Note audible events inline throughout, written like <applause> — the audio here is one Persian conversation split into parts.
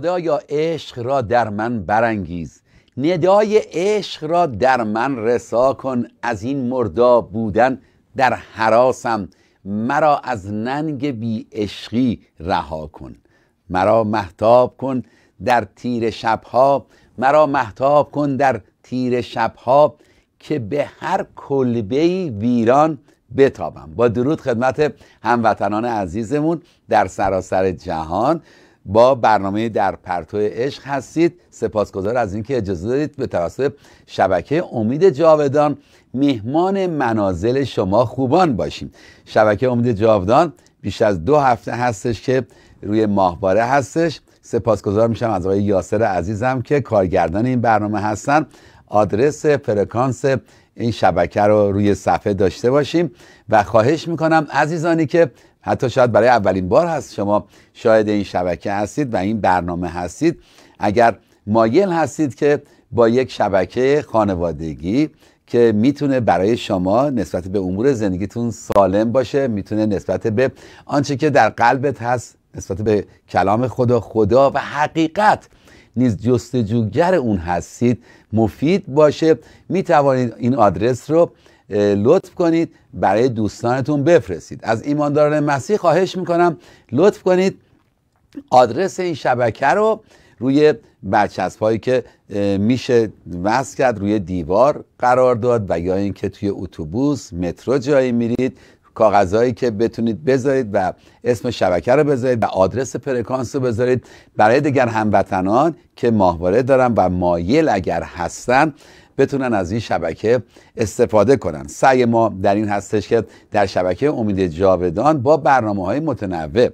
خدایا عشق را در من برانگیز ندای عشق را در من رسا کن از این مردا بودن در حراسم مرا از ننگ بی عشقی رها کن مرا مهتاب کن در تیر شبها مرا محتاب کن در تیر شبها که به هر کلبه ویران بتابم با درود خدمت هموطنان عزیزمون در سراسر جهان با برنامه در پرتو عشق هستید سپاسگزار از اینکه اجازه دادید به توسط شبکه امید جاودان مهمان منازل شما خوبان باشیم شبکه امید جاودان بیش از دو هفته هستش که روی ماهواره هستش سپاسگزار میشم از آقای یاسر عزیزم که کارگردان این برنامه هستن آدرس فرکانس این شبکه رو روی صفحه داشته باشیم و خواهش میکنم عزیزانی که حتی شاید برای اولین بار هست شما شاید این شبکه هستید و این برنامه هستید اگر مایل هستید که با یک شبکه خانوادگی که میتونه برای شما نسبت به امور زندگیتون سالم باشه میتونه نسبت به آنچه که در قلبت هست نسبت به کلام خدا خدا و حقیقت نیز جستجوگر اون هستید مفید باشه میتوانید این آدرس رو لطف کنید برای دوستانتون بفرستید از ایمانداران مسیح خواهش میکنم لطف کنید آدرس این شبکه رو روی برچسب هایی که میشه وصل کرد روی دیوار قرار داد و یا اینکه توی اتوبوس مترو جایی میرید کاغذهایی که بتونید بذارید و اسم شبکه رو بذارید و آدرس پرکانس رو بذارید برای دیگر هموطنان که ماهواره دارن و مایل اگر هستن بتونن از این شبکه استفاده کنن سعی ما در این هستش که در شبکه امید جاودان با برنامه های متنوع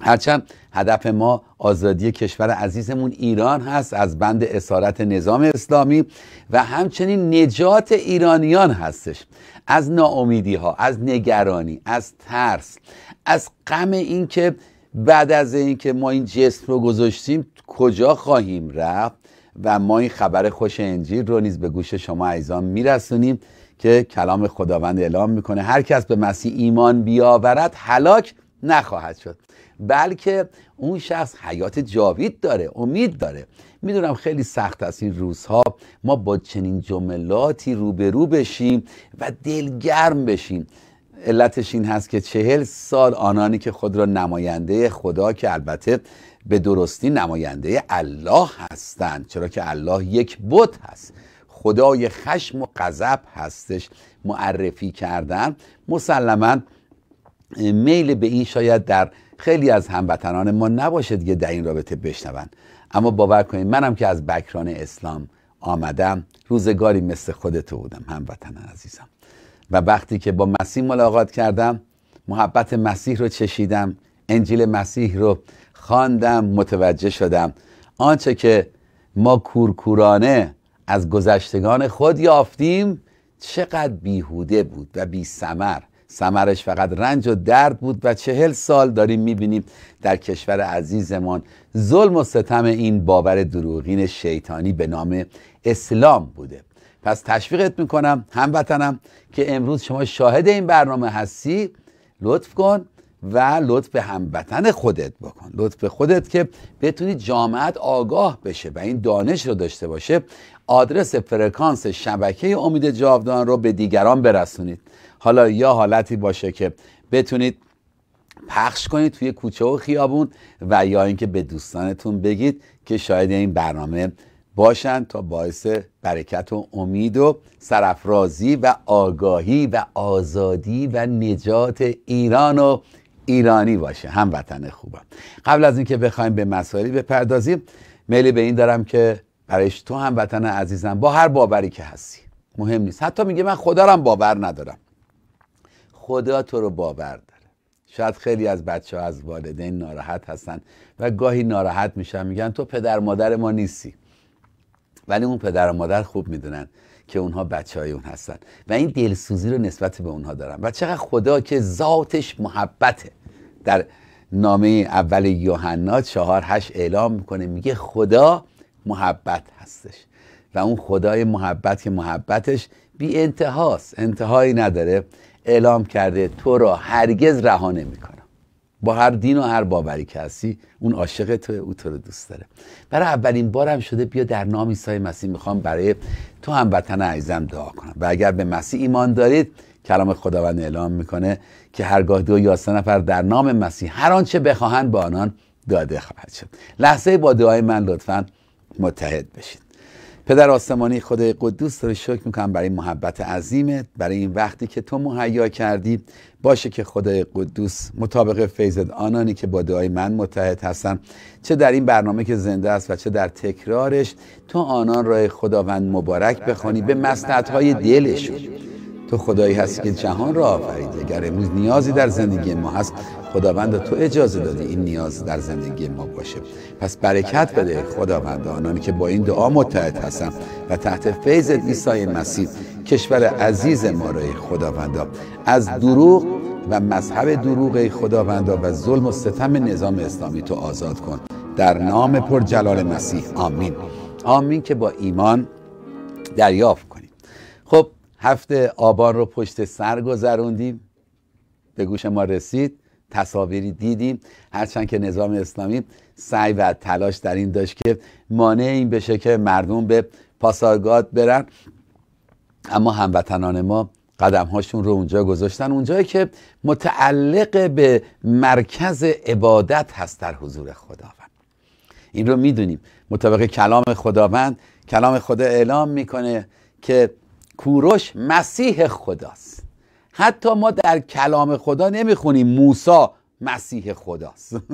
هرچند هدف ما آزادی کشور عزیزمون ایران هست از بند اسارت نظام اسلامی و همچنین نجات ایرانیان هستش از ناامیدی ها از نگرانی از ترس از غم اینکه بعد از اینکه ما این جسم رو گذاشتیم کجا خواهیم رفت و ما این خبر خوش انجیل رو نیز به گوش شما عزیزان میرسونیم که کلام خداوند اعلام میکنه هر کس به مسیح ایمان بیاورد هلاک نخواهد شد بلکه اون شخص حیات جاوید داره امید داره میدونم خیلی سخت است این روزها ما با چنین جملاتی روبرو بشیم و دلگرم بشیم علتش این هست که چهل سال آنانی که خود را نماینده خدا که البته به درستی نماینده الله هستند چرا که الله یک بت هست خدای خشم و غضب هستش معرفی کردن مسلما میل به این شاید در خیلی از هموطنان ما نباشه دیگه در این رابطه بشنون اما باور کنید منم که از بکران اسلام آمدم روزگاری مثل تو بودم هموطن عزیزم و وقتی که با مسیح ملاقات کردم محبت مسیح رو چشیدم انجیل مسیح رو خواندم متوجه شدم آنچه که ما کورکورانه از گذشتگان خود یافتیم چقدر بیهوده بود و بی سمر سمرش فقط رنج و درد بود و چهل سال داریم میبینیم در کشور عزیزمان ظلم و ستم این باور دروغین شیطانی به نام اسلام بوده پس تشویقت میکنم هموطنم که امروز شما شاهد این برنامه هستی لطف کن و لطف هموطن خودت بکن لطف خودت که بتونی جامعت آگاه بشه و این دانش رو داشته باشه آدرس فرکانس شبکه امید جاودان رو به دیگران برسونید حالا یا حالتی باشه که بتونید پخش کنید توی کوچه و خیابون و یا اینکه به دوستانتون بگید که شاید این برنامه باشن تا باعث برکت و امید و سرفرازی و آگاهی و آزادی و نجات ایران و ایرانی باشه هم وطن خوبم قبل از اینکه بخوایم به مسائلی بپردازیم میلی به این دارم که برایش تو هم وطن عزیزم با هر باوری که هستی مهم نیست حتی میگه من خدا رو باور ندارم خدا تو رو باور داره شاید خیلی از بچه ها از والدین ناراحت هستن و گاهی ناراحت میشن میگن تو پدر مادر ما نیستی ولی اون پدر و مادر خوب میدونن که اونها بچه های اون هستن و این دلسوزی رو نسبت به اونها دارم و چقدر خدا که ذاتش محبته در نامه اول یوحنا چهار هشت اعلام میکنه میگه خدا محبت هستش و اون خدای محبت که محبتش بی انتهاست انتهایی نداره اعلام کرده تو را هرگز رها نمیکنه با هر دین و هر باوری که هستی اون عاشق تو او تو رو دوست داره برای اولین بارم شده بیا در نام عیسی مسیح میخوام برای تو هم وطن عزیزم دعا کنم و اگر به مسیح ایمان دارید کلام خداوند اعلام میکنه که هرگاه دو یا سه نفر در نام مسیح هر آنچه بخواهند به آنان داده خواهد شد لحظه با دعای من لطفا متحد بشید در آسمانی خدای قدوس رو شکر میکنم برای محبت عظیمت برای این وقتی که تو مهیا کردی باشه که خدای قدوس مطابق فیضت آنانی که با دعای من متحد هستن چه در این برنامه که زنده است و چه در تکرارش تو آنان را خداوند مبارک بخوانی به مسندهای دلشون تو خدایی هستی که جهان را آفریدی اگر امروز نیازی در زندگی ما هست خداوند تو اجازه دادی این نیاز در زندگی ما باشه پس برکت بده خداوند آنانی که با این دعا متحد هستم و تحت فیض عیسی مسیح کشور عزیز ما را خداوند از دروغ و مذهب دروغ خداوند و ظلم و ستم نظام اسلامی تو آزاد کن در نام پر جلال مسیح آمین آمین که با ایمان دریافت هفته آبان رو پشت سر گذروندیم به گوش ما رسید تصاویری دیدیم هرچند که نظام اسلامی سعی و تلاش در این داشت که مانع این بشه که مردم به پاسارگاد برن اما هموطنان ما قدم هاشون رو اونجا گذاشتن اونجایی که متعلق به مرکز عبادت هست در حضور خداوند این رو میدونیم مطابق کلام خداوند کلام خدا اعلام میکنه که کوروش مسیح خداست حتی ما در کلام خدا نمیخونیم موسا مسیح خداست <laughs>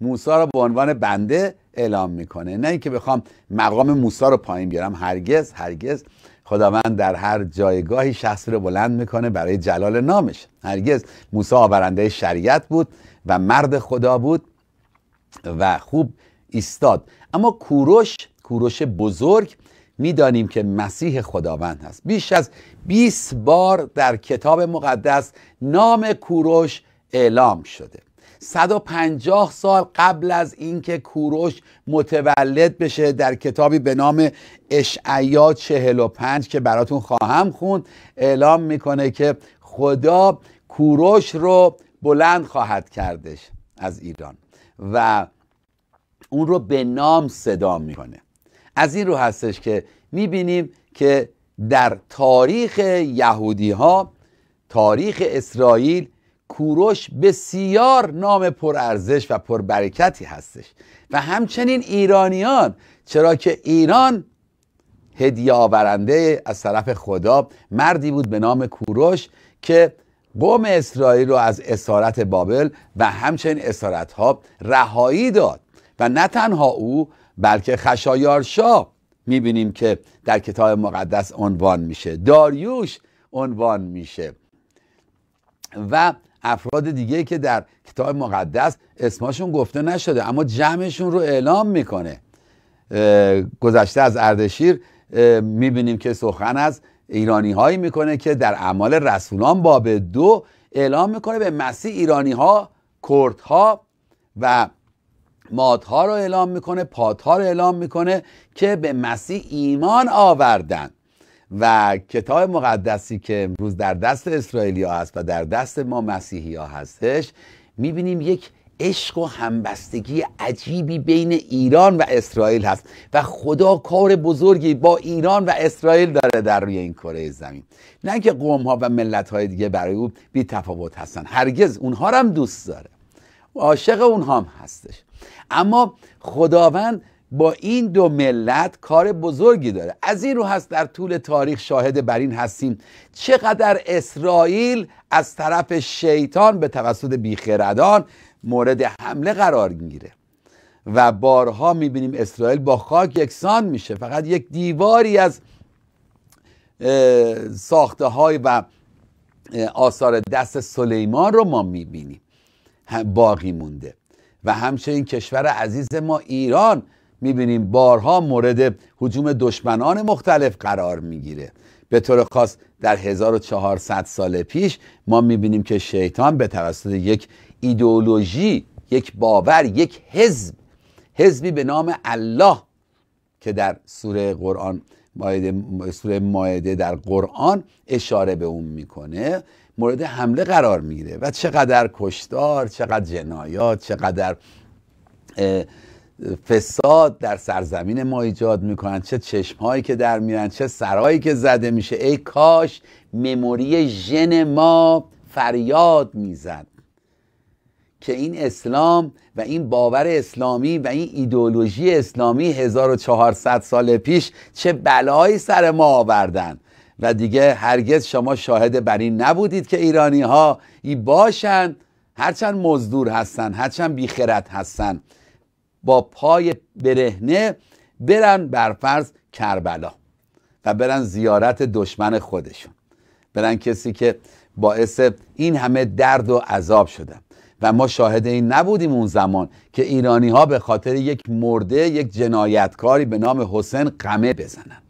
موسی رو به عنوان بنده اعلام میکنه نه اینکه بخوام مقام موسی رو پایین بیارم هرگز هرگز خداوند در هر جایگاهی شخص رو بلند میکنه برای جلال نامش هرگز موسا آورنده شریعت بود و مرد خدا بود و خوب ایستاد اما کوروش کوروش بزرگ میدانیم که مسیح خداوند هست بیش از 20 بار در کتاب مقدس نام کوروش اعلام شده 150 سال قبل از اینکه کوروش متولد بشه در کتابی به نام اشعیا 45 که براتون خواهم خوند اعلام میکنه که خدا کوروش رو بلند خواهد کردش از ایران و اون رو به نام صدا میکنه از این رو هستش که میبینیم که در تاریخ یهودی ها تاریخ اسرائیل کوروش بسیار نام پرارزش و پربرکتی هستش و همچنین ایرانیان چرا که ایران هدیه آورنده از طرف خدا مردی بود به نام کوروش که قوم اسرائیل رو از اسارت بابل و همچنین اسارت ها رهایی داد و نه تنها او بلکه خشایارشا میبینیم که در کتاب مقدس عنوان میشه داریوش عنوان میشه و افراد دیگه که در کتاب مقدس اسمشون گفته نشده اما جمعشون رو اعلام میکنه گذشته از اردشیر میبینیم که سخن از ایرانی هایی میکنه که در اعمال رسولان باب دو اعلام میکنه به مسیح ایرانی ها کرد ها و مادها رو اعلام میکنه پادها رو اعلام میکنه که به مسیح ایمان آوردن و کتاب مقدسی که امروز در دست اسرائیلیا هست و در دست ما مسیحی ها هستش میبینیم یک عشق و همبستگی عجیبی بین ایران و اسرائیل هست و خدا کار بزرگی با ایران و اسرائیل داره در روی این کره زمین نه که قوم ها و ملت های دیگه برای او بی تفاوت هستن هرگز اونها هم دوست داره عاشق اونها هم هستش اما خداوند با این دو ملت کار بزرگی داره از این رو هست در طول تاریخ شاهد بر این هستیم چقدر اسرائیل از طرف شیطان به توسط بیخردان مورد حمله قرار میگیره و بارها میبینیم اسرائیل با خاک یکسان میشه فقط یک دیواری از ساخته های و آثار دست سلیمان رو ما میبینیم باقی مونده و همچنین کشور عزیز ما ایران میبینیم بارها مورد حجوم دشمنان مختلف قرار میگیره به طور خاص در 1400 سال پیش ما میبینیم که شیطان به توسط یک ایدئولوژی یک باور یک حزب حزبی به نام الله که در سوره قرآن سوره مایده در قرآن اشاره به اون میکنه مورد حمله قرار میگیره و چقدر کشتار چقدر جنایات چقدر فساد در سرزمین ما ایجاد میکنن چه چشمهایی که در میرن چه سرایی که زده میشه ای کاش مموری ژن ما فریاد میزد که این اسلام و این باور اسلامی و این ایدولوژی اسلامی 1400 سال پیش چه بلایی سر ما آوردن و دیگه هرگز شما شاهد بر این نبودید که ایرانی ها ای باشن هرچند مزدور هستن هرچند بیخرت هستن با پای برهنه برن برفرض کربلا و برن زیارت دشمن خودشون برن کسی که باعث این همه درد و عذاب شدن و ما شاهد این نبودیم اون زمان که ایرانی ها به خاطر یک مرده یک جنایتکاری به نام حسین قمه بزنن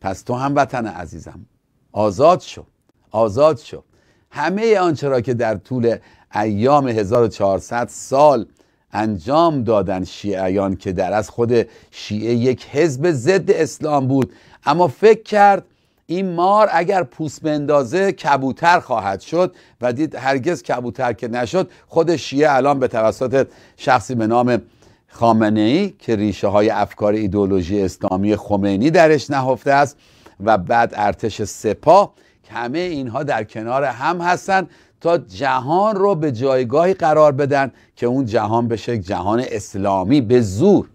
پس تو هم وطن عزیزم آزاد شو آزاد شو همه آنچه را که در طول ایام 1400 سال انجام دادن شیعیان که در از خود شیعه یک حزب ضد اسلام بود اما فکر کرد این مار اگر پوست بندازه کبوتر خواهد شد و دید هرگز کبوتر که نشد خود شیعه الان به توسط شخصی به نام خامنه ای که ریشه های افکار ایدولوژی اسلامی خمینی درش نهفته است و بعد ارتش سپاه که همه اینها در کنار هم هستند تا جهان رو به جایگاهی قرار بدن که اون جهان بشه جهان اسلامی به زور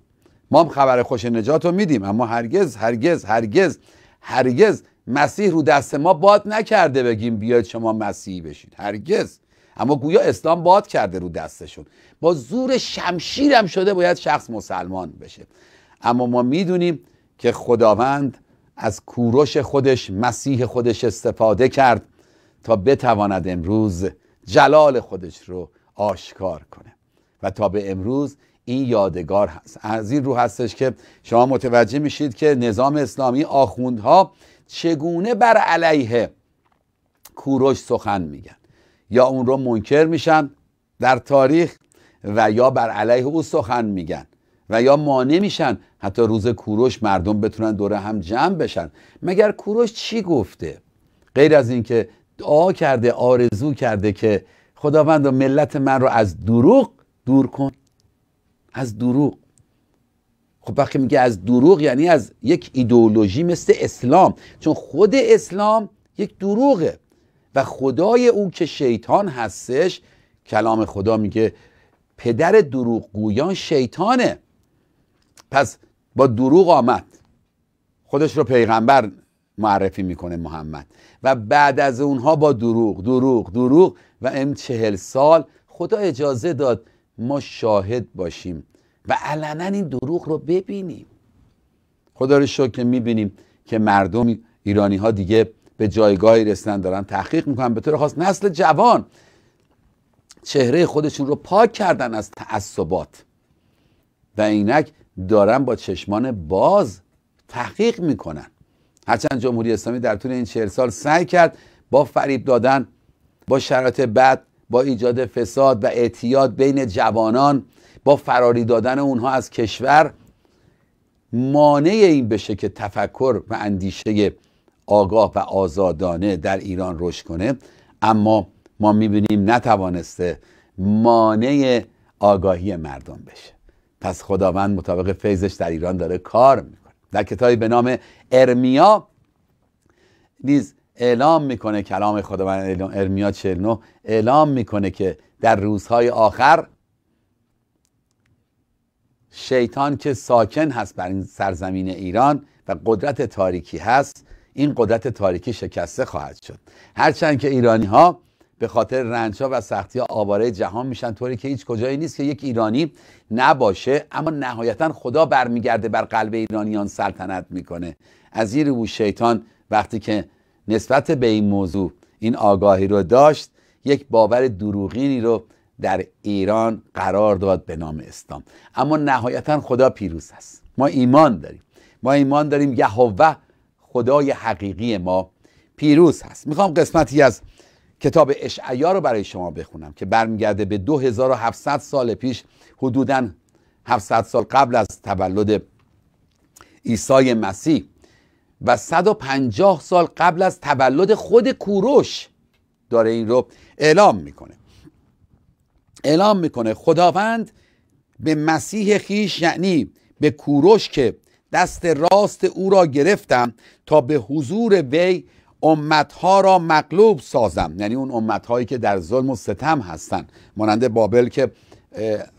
ما خبر خوش نجات رو میدیم اما هرگز هرگز هرگز هرگز مسیح رو دست ما باد نکرده بگیم بیاید شما مسیحی بشید هرگز اما گویا اسلام باد کرده رو دستشون با زور شمشیرم شده باید شخص مسلمان بشه اما ما میدونیم که خداوند از کورش خودش مسیح خودش استفاده کرد تا بتواند امروز جلال خودش رو آشکار کنه و تا به امروز این یادگار هست از این رو هستش که شما متوجه میشید که نظام اسلامی آخوندها چگونه بر علیه کوروش سخن میگن یا اون رو منکر میشن در تاریخ و یا بر علیه او سخن میگن و یا مانع میشن حتی روز کوروش مردم بتونن دوره هم جمع بشن مگر کوروش چی گفته غیر از اینکه دعا کرده آرزو کرده که خداوند و ملت من رو از دروغ دور کن از دروغ خب وقتی میگه از دروغ یعنی از یک ایدولوژی مثل اسلام چون خود اسلام یک دروغه و خدای او که شیطان هستش کلام خدا میگه پدر دروغگویان شیطانه پس با دروغ آمد خودش رو پیغمبر معرفی میکنه محمد و بعد از اونها با دروغ دروغ دروغ و ام چهل سال خدا اجازه داد ما شاهد باشیم و علنا این دروغ رو ببینیم خدا رو شکر میبینیم که مردم ایرانی ها دیگه به جایگاهی رسیدن دارن تحقیق میکنن به طور خاص نسل جوان چهره خودشون رو پاک کردن از تعصبات و اینک دارن با چشمان باز تحقیق میکنن هرچند جمهوری اسلامی در طول این چهل سال سعی کرد با فریب دادن با شرایط بد با ایجاد فساد و اعتیاد بین جوانان با فراری دادن اونها از کشور مانع این بشه که تفکر و اندیشه آگاه و آزادانه در ایران رشد کنه اما ما میبینیم نتوانسته مانع آگاهی مردم بشه پس خداوند مطابق فیضش در ایران داره کار میکنه در کتابی به نام ارمیا نیز اعلام میکنه کلام خداوند ارمیا 49 اعلام میکنه که در روزهای آخر شیطان که ساکن هست بر این سرزمین ایران و قدرت تاریکی هست این قدرت تاریکی شکسته خواهد شد هرچند که ایرانی ها به خاطر رنج ها و سختی ها آواره جهان میشن طوری که هیچ کجایی نیست که یک ایرانی نباشه اما نهایتا خدا برمیگرده بر قلب ایرانیان سلطنت میکنه از این رو شیطان وقتی که نسبت به این موضوع این آگاهی رو داشت یک باور دروغینی رو در ایران قرار داد به نام اسلام اما نهایتا خدا پیروز است ما ایمان داریم ما ایمان داریم یهوه خدای حقیقی ما پیروز هست میخوام قسمتی از کتاب اشعیا رو برای شما بخونم که برمیگرده به 2700 سال پیش حدودا 700 سال قبل از تولد عیسی مسیح و 150 سال قبل از تولد خود کوروش داره این رو اعلام میکنه اعلام میکنه خداوند به مسیح خیش یعنی به کوروش که دست راست او را گرفتم تا به حضور وی امتها را مغلوب سازم یعنی اون امتهایی که در ظلم و ستم هستند مانند بابل که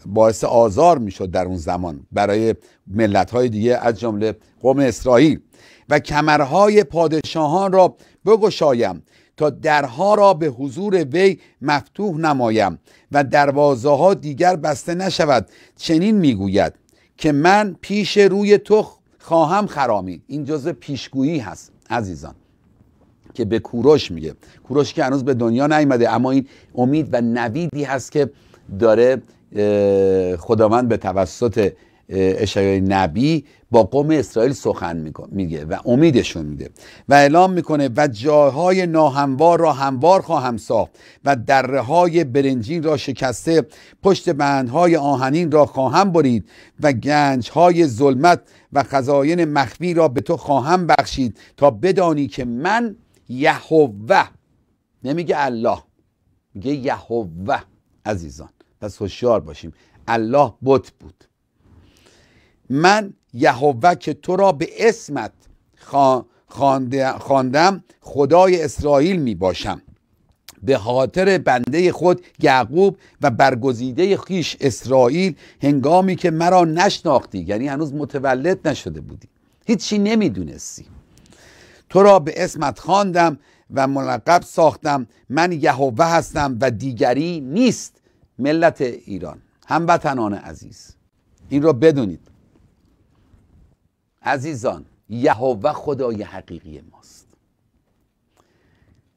باعث آزار میشد در اون زمان برای ملت های دیگه از جمله قوم اسرائیل و کمرهای پادشاهان را بگشایم تا درها را به حضور وی مفتوح نمایم و دروازه ها دیگر بسته نشود چنین میگوید که من پیش روی تو خواهم خرامید این جزء پیشگویی هست عزیزان که به کوروش میگه کوروش که هنوز به دنیا نیامده اما این امید و نویدی هست که داره خداوند به توسط اشعای نبی با قوم اسرائیل سخن میگه و امیدشون میده و اعلام میکنه و جاهای ناهموار را هموار خواهم ساخت و دره های برنجین را شکسته پشت بندهای آهنین را خواهم برید و گنج های ظلمت و خزاین مخفی را به تو خواهم بخشید تا بدانی که من یهوه نمیگه الله میگه یهوه عزیزان پس هوشیار باشیم الله بت بود من یهوه که تو را به اسمت خواندم خدای اسرائیل می باشم به خاطر بنده خود یعقوب و برگزیده خیش اسرائیل هنگامی که مرا نشناختی یعنی هنوز متولد نشده بودی هیچی نمیدونستی تو را به اسمت خواندم و ملقب ساختم من یهوه هستم و دیگری نیست ملت ایران هموطنان عزیز این را بدونید عزیزان یهوه خدای حقیقی ماست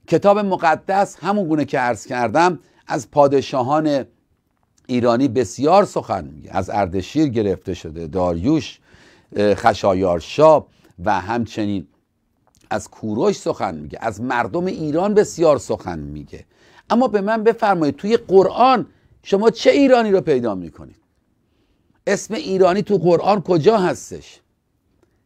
کتاب مقدس همون گونه که عرض کردم از پادشاهان ایرانی بسیار سخن میگه از اردشیر گرفته شده داریوش خشایارشا و همچنین از کوروش سخن میگه از مردم ایران بسیار سخن میگه اما به من بفرمایید توی قرآن شما چه ایرانی رو پیدا میکنید اسم ایرانی تو قرآن کجا هستش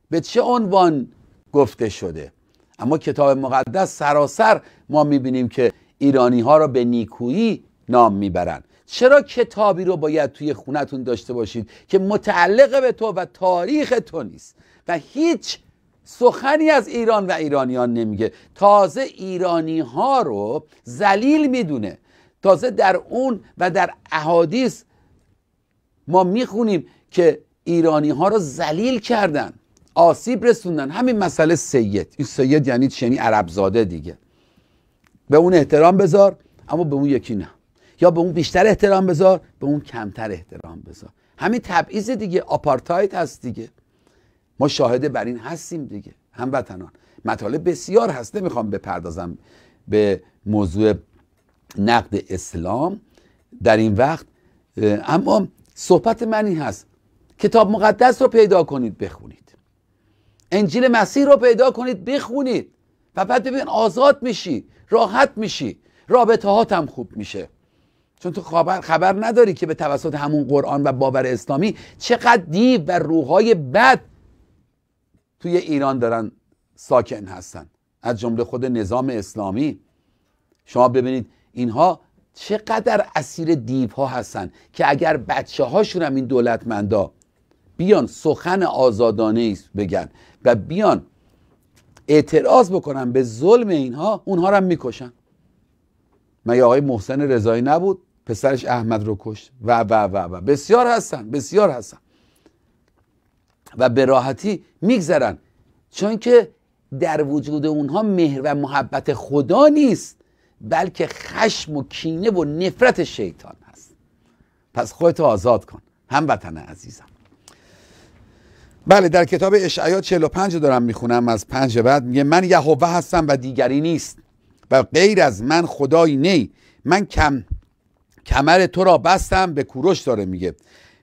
به چه عنوان گفته شده اما کتاب مقدس سراسر ما میبینیم که ایرانی ها را به نیکویی نام میبرند چرا کتابی رو باید توی خونتون داشته باشید که متعلق به تو و تاریخ تو نیست و هیچ سخنی از ایران و ایرانیان نمیگه تازه ایرانی ها رو زلیل میدونه تازه در اون و در احادیث ما میخونیم که ایرانی ها رو ذلیل کردن آسیب رسوندن همین مسئله سید این سید یعنی چنین یعنی عربزاده دیگه به اون احترام بذار اما به اون یکی نه یا به اون بیشتر احترام بذار به اون کمتر احترام بذار همین تبعیض دیگه آپارتاید هست دیگه ما شاهده بر این هستیم دیگه هموطنان مطالب بسیار هست نمیخوام بپردازم به موضوع نقد اسلام در این وقت اما صحبت من این هست کتاب مقدس رو پیدا کنید بخونید انجیل مسیح رو پیدا کنید بخونید و بعد ببین آزاد میشی راحت میشی رابطه خوب میشه چون تو خبر, خبر نداری که به توسط همون قرآن و باور اسلامی چقدر دیو و روحهای بد توی ایران دارن ساکن هستن از جمله خود نظام اسلامی شما ببینید اینها چقدر اسیر ها هستن که اگر بچه هاشون هم این دولتمندا بیان سخن آزادانه بگن و بیان اعتراض بکنن به ظلم اینها اونها رو میکشن مگه آقای محسن رضایی نبود پسرش احمد رو کشت و و و و بسیار هستن بسیار هستن و به راحتی میگذرن چون که در وجود اونها مهر و محبت خدا نیست بلکه خشم و کینه و نفرت شیطان هست پس خودت آزاد کن هموطن عزیزم بله در کتاب اشعیا 45 دارم میخونم از پنج بعد میگه من یهوه هستم و دیگری نیست و غیر از من خدایی نی من کم کمر تو را بستم به کورش داره میگه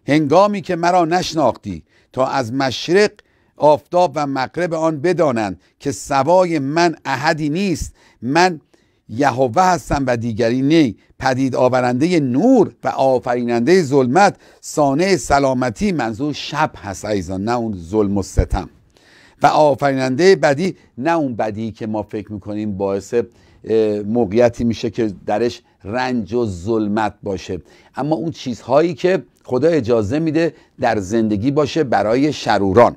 هنگامی که مرا نشناختی تا از مشرق آفتاب و مغرب آن بدانند که سوای من احدی نیست من یهوه هستم و دیگری نی پدید آورنده نور و آفریننده ظلمت سانه سلامتی منظور شب هست ایزان نه اون ظلم و ستم و آفریننده بدی نه اون بدی که ما فکر میکنیم باعث موقعیتی میشه که درش رنج و ظلمت باشه اما اون چیزهایی که خدا اجازه میده در زندگی باشه برای شروران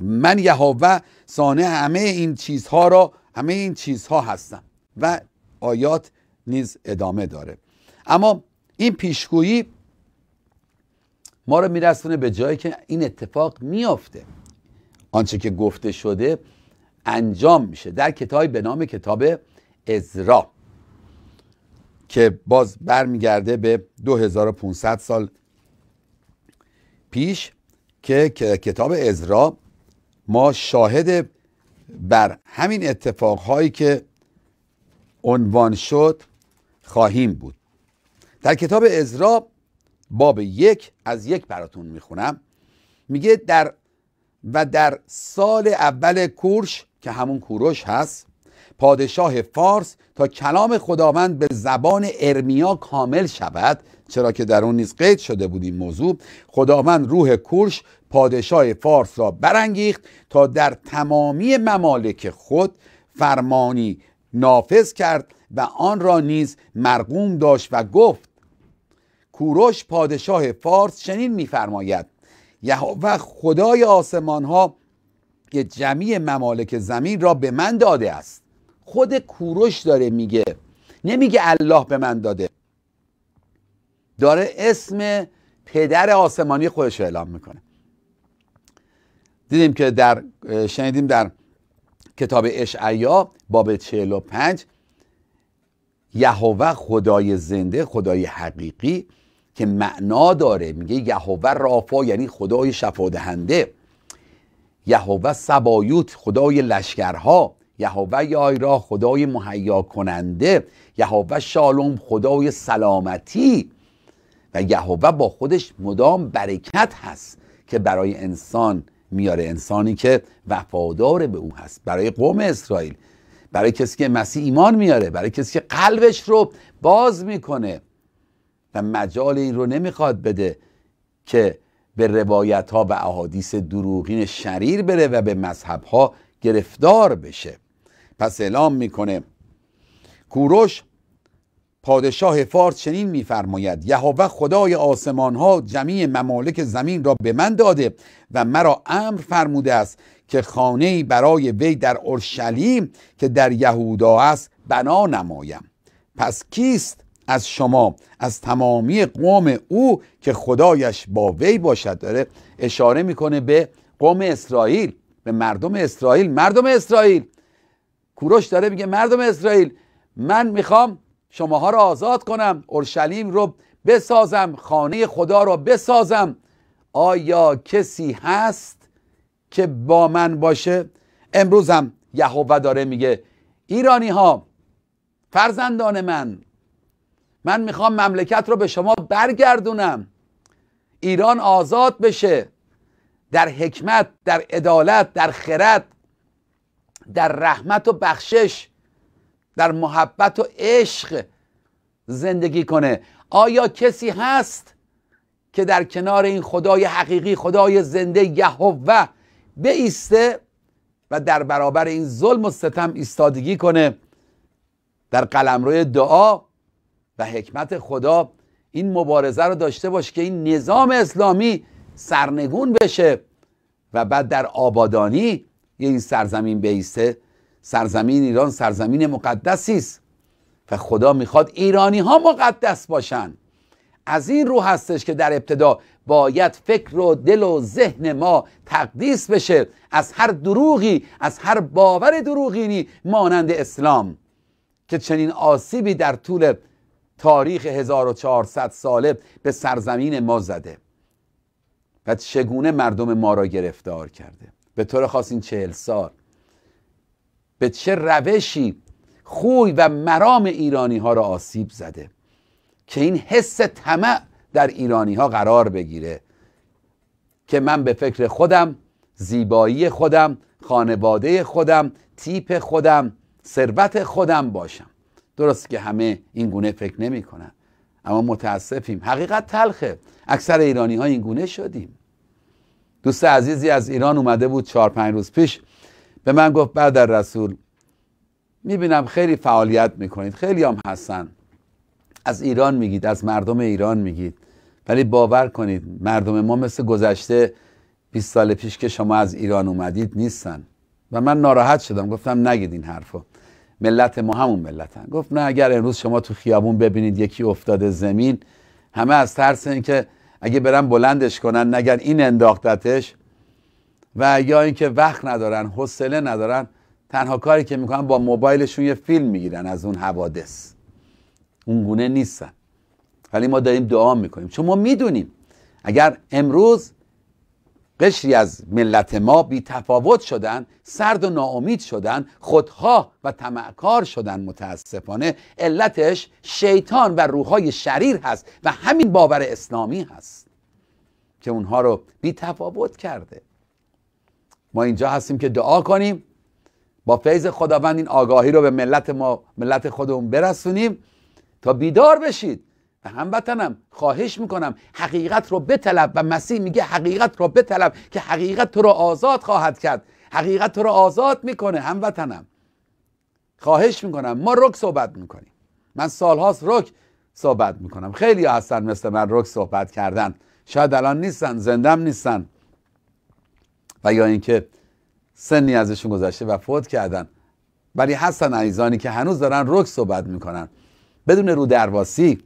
من یهوه سانه همه این چیزها را همه این چیزها هستم و آیات نیز ادامه داره اما این پیشگویی ما رو میرسونه به جایی که این اتفاق میافته آنچه که گفته شده انجام میشه در کتابی به نام کتاب ازرا که باز برمیگرده به 2500 سال پیش که کتاب ازرا ما شاهد بر همین اتفاقهایی که عنوان شد خواهیم بود در کتاب ازرا باب یک از یک براتون میخونم میگه در و در سال اول کورش که همون کوروش هست پادشاه فارس تا کلام خداوند به زبان ارمیا کامل شود چرا که در اون نیز قید شده بود این موضوع خداوند روح کورش پادشاه فارس را برانگیخت تا در تمامی ممالک خود فرمانی نافذ کرد و آن را نیز مرقوم داشت و گفت کوروش پادشاه فارس چنین میفرماید یهوه خدای آسمان ها که جمعی ممالک زمین را به من داده است خود کوروش داره میگه نمیگه الله به من داده داره اسم پدر آسمانی خودش اعلام میکنه دیدیم که در شنیدیم در کتاب اشعیا باب 45 یهوه خدای زنده خدای حقیقی که معنا داره میگه یهوه رافا یعنی خدای شفا دهنده یهوه سبایوت خدای لشکرها یهوه یایرا خدای مهیا کننده یهوه شالوم خدای سلامتی و یهوه با خودش مدام برکت هست که برای انسان میاره انسانی که وفادار به او هست برای قوم اسرائیل برای کسی که مسیح ایمان میاره برای کسی که قلبش رو باز میکنه و مجال این رو نمیخواد بده که به روایت ها و احادیث دروغین شریر بره و به مذهب ها گرفتار بشه پس اعلام میکنه کوروش پادشاه فارس چنین میفرماید یهوه خدای آسمان ها جمیع ممالک زمین را به من داده و مرا امر فرموده است که خانه برای وی در اورشلیم که در یهودا است بنا نمایم پس کیست از شما از تمامی قوم او که خدایش با وی باشد داره اشاره میکنه به قوم اسرائیل به مردم اسرائیل مردم اسرائیل کوروش داره میگه مردم اسرائیل من میخوام شماها را آزاد کنم اورشلیم رو بسازم خانه خدا را بسازم آیا کسی هست که با من باشه امروز هم یهوه داره میگه ایرانی ها فرزندان من من میخوام مملکت رو به شما برگردونم ایران آزاد بشه در حکمت در عدالت در خرد در رحمت و بخشش در محبت و عشق زندگی کنه آیا کسی هست که در کنار این خدای حقیقی خدای زنده یهوه بیسته و در برابر این ظلم و ستم ایستادگی کنه در قلمرو دعا و حکمت خدا این مبارزه رو داشته باش که این نظام اسلامی سرنگون بشه و بعد در آبادانی این سرزمین بیسته سرزمین ایران سرزمین مقدسی است و خدا میخواد ایرانی ها مقدس باشن از این رو هستش که در ابتدا باید فکر و دل و ذهن ما تقدیس بشه از هر دروغی از هر باور دروغینی مانند اسلام که چنین آسیبی در طول تاریخ 1400 ساله به سرزمین ما زده و چگونه مردم ما را گرفتار کرده به طور خاص این چهل سال به چه روشی خوی و مرام ایرانی ها را آسیب زده که این حس طمع در ایرانی ها قرار بگیره که من به فکر خودم زیبایی خودم خانواده خودم تیپ خودم ثروت خودم باشم درست که همه این گونه فکر نمی کنن. اما متاسفیم حقیقت تلخه اکثر ایرانی ها این گونه شدیم دوست عزیزی از ایران اومده بود چهار پنج روز پیش به من گفت بعد رسول میبینم خیلی فعالیت میکنید خیلی هم هستن از ایران میگید از مردم ایران میگید ولی باور کنید مردم ما مثل گذشته 20 سال پیش که شما از ایران اومدید نیستن و من ناراحت شدم گفتم نگید این حرفو ملت ما همون ملتن گفت نه اگر امروز شما تو خیابون ببینید یکی افتاده زمین همه از ترس اینکه اگه برن بلندش کنن نگر این انداختتش و یا اینکه وقت ندارن حوصله ندارن تنها کاری که میکنن با موبایلشون یه فیلم میگیرن از اون حوادث اون گونه نیستن ولی ما داریم دعا میکنیم چون ما میدونیم اگر امروز قشری از ملت ما بی تفاوت شدن سرد و ناامید شدن خودها و تمعکار شدن متاسفانه علتش شیطان و روحای شریر هست و همین باور اسلامی هست که اونها رو بی تفاوت کرده ما اینجا هستیم که دعا کنیم با فیض خداوند این آگاهی رو به ملت ما ملت خودمون برسونیم تا بیدار بشید و هموطنم خواهش میکنم حقیقت رو بطلب و مسیح میگه حقیقت رو بطلب که حقیقت تو رو آزاد خواهد کرد حقیقت تو رو آزاد میکنه هموطنم خواهش میکنم ما رک صحبت میکنیم من سالهاست رک صحبت میکنم خیلی هستن مثل من رک صحبت کردن شاید الان نیستن زندم نیستن و یا اینکه سنی ازشون گذشته و فوت کردن ولی هستن عیزانی که هنوز دارن رک صحبت میکنن بدون رو درواسی